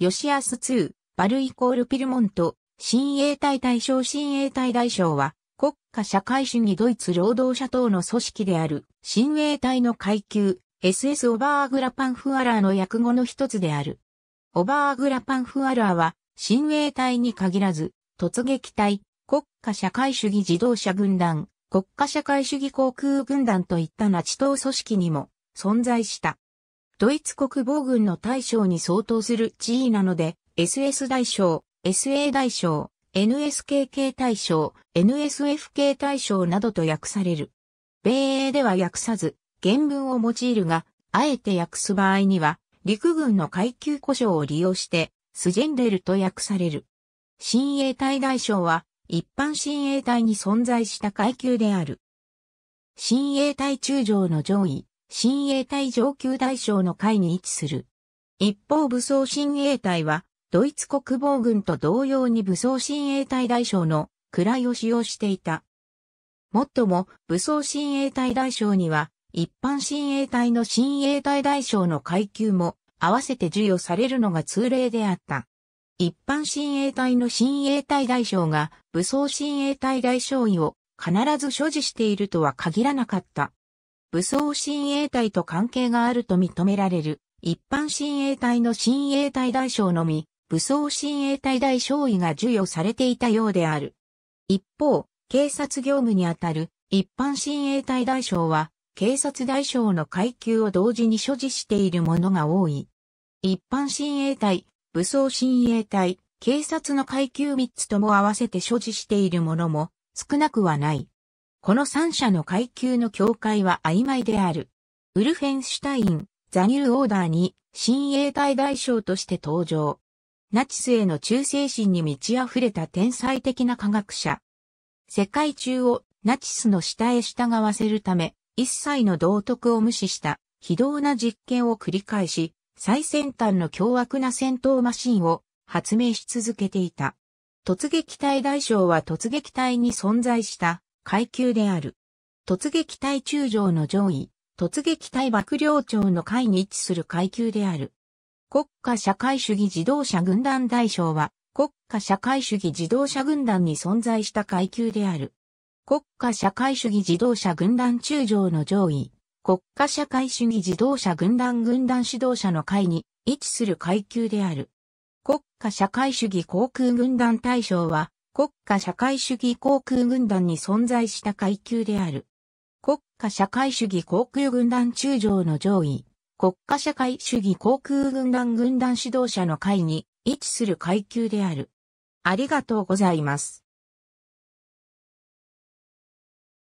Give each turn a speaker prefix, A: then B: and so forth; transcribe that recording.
A: ヨシアス2、バルイコールピルモント、新衛隊大将新衛隊大将は、国家社会主義ドイツ労働者党の組織である、新衛隊の階級、SS オバーグラパンフアラーの訳語の一つである。オバーグラパンフアラーは、新衛隊に限らず、突撃隊、国家社会主義自動車軍団、国家社会主義航空軍団といったナチ党組織にも存在した。ドイツ国防軍の大将に相当する地位なので、SS 大将、SA 大将、NSKK 大将、NSFK 大将などと訳される。米英では訳さず、原文を用いるが、あえて訳す場合には、陸軍の階級故障を利用して、スジェンデルと訳される。親衛隊大将は、一般親衛隊に存在した階級である。親衛隊中将の上位、親衛隊上級大将の会に位置する。一方武装親衛隊は、ドイツ国防軍と同様に武装親衛隊大将の位を使用していた。もっとも、武装親衛隊大将には、一般親衛隊の親衛隊大将の階級も合わせて授与されるのが通例であった。一般親衛隊の親衛隊大将が武装親衛隊大将位を必ず所持しているとは限らなかった。武装親衛隊と関係があると認められる、一般親衛隊の親衛隊大将のみ、武装親衛隊大将位が授与されていたようである。一方、警察業務にあたる一般親衛隊大将は、警察大将の階級を同時に所持しているものが多い。一般親衛隊、武装親衛隊、警察の階級3つとも合わせて所持しているものも少なくはない。この三者の階級の境界は曖昧である。ウルフェンシュタイン、ザニューオーダーに、新衛隊大将として登場。ナチスへの忠誠心に満ち溢れた天才的な科学者。世界中をナチスの下へ従わせるため、一切の道徳を無視した非道な実験を繰り返し、最先端の凶悪な戦闘マシンを発明し続けていた。突撃隊大将は突撃隊に存在した階級である。突撃隊中将の上位、突撃隊幕僚長の会に位置する階級である。国家社会主義自動車軍団大将は、国家社会主義自動車軍団に存在した階級である。国家社会主義自動車軍団中将の上位、国家社会主義自動車軍団軍団指導者の会に位置する階級である。国家社会主義航空軍団大将は、国家社会主義航空軍団に存在した階級である。国家社会主義航空軍団中将の上位、国家社会主義航空軍団軍団指導者の会に位置する階級である。ありがとうございます。